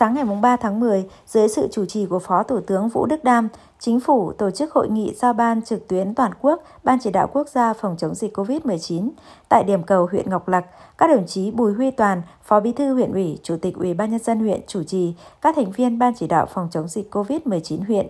Sáng ngày 3 tháng 10, dưới sự chủ trì của Phó Thủ tướng Vũ Đức Đam, Chính phủ tổ chức hội nghị giao ban trực tuyến toàn quốc Ban chỉ đạo quốc gia phòng chống dịch COVID-19 tại điểm cầu huyện Ngọc Lặc. Các đồng chí Bùi Huy Toàn, Phó Bí thư huyện ủy, Chủ tịch Ủy ban nhân dân huyện chủ trì, các thành viên Ban chỉ đạo phòng chống dịch COVID-19 huyện.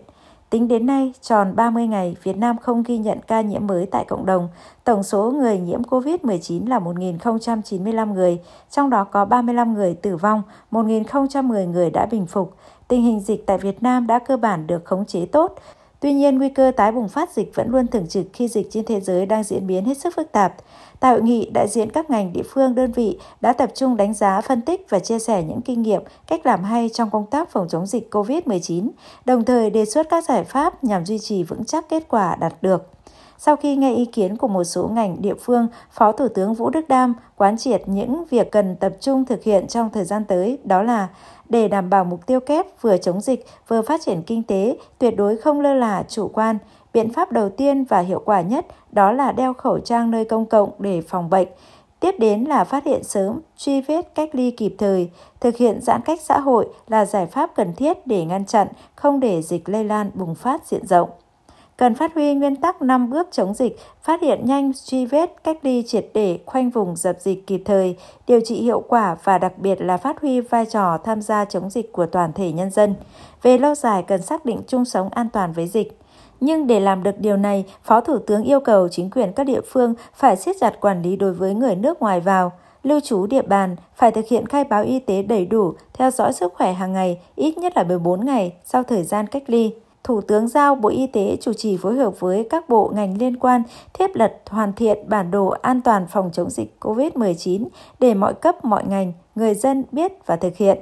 Tính đến nay, tròn 30 ngày, Việt Nam không ghi nhận ca nhiễm mới tại cộng đồng. Tổng số người nhiễm COVID-19 là 1.095 người, trong đó có 35 người tử vong, 1.010 người đã bình phục. Tình hình dịch tại Việt Nam đã cơ bản được khống chế tốt, Tuy nhiên, nguy cơ tái bùng phát dịch vẫn luôn thường trực khi dịch trên thế giới đang diễn biến hết sức phức tạp. Tại hội nghị, đại diện các ngành, địa phương, đơn vị đã tập trung đánh giá, phân tích và chia sẻ những kinh nghiệm, cách làm hay trong công tác phòng chống dịch COVID-19, đồng thời đề xuất các giải pháp nhằm duy trì vững chắc kết quả đạt được. Sau khi nghe ý kiến của một số ngành địa phương, Phó Thủ tướng Vũ Đức Đam quán triệt những việc cần tập trung thực hiện trong thời gian tới, đó là để đảm bảo mục tiêu kép vừa chống dịch vừa phát triển kinh tế, tuyệt đối không lơ là chủ quan. Biện pháp đầu tiên và hiệu quả nhất đó là đeo khẩu trang nơi công cộng để phòng bệnh. Tiếp đến là phát hiện sớm, truy vết cách ly kịp thời, thực hiện giãn cách xã hội là giải pháp cần thiết để ngăn chặn, không để dịch lây lan bùng phát diện rộng cần phát huy nguyên tắc 5 bước chống dịch, phát hiện nhanh, truy vết, cách ly triệt để, khoanh vùng dập dịch kịp thời, điều trị hiệu quả và đặc biệt là phát huy vai trò tham gia chống dịch của toàn thể nhân dân. Về lâu dài cần xác định chung sống an toàn với dịch. Nhưng để làm được điều này, Phó Thủ tướng yêu cầu chính quyền các địa phương phải siết chặt quản lý đối với người nước ngoài vào, lưu trú địa bàn, phải thực hiện khai báo y tế đầy đủ, theo dõi sức khỏe hàng ngày, ít nhất là 14 ngày sau thời gian cách ly. Thủ tướng giao Bộ Y tế chủ trì phối hợp với các bộ ngành liên quan thiết lập hoàn thiện bản đồ an toàn phòng chống dịch COVID-19 để mọi cấp mọi ngành, người dân biết và thực hiện.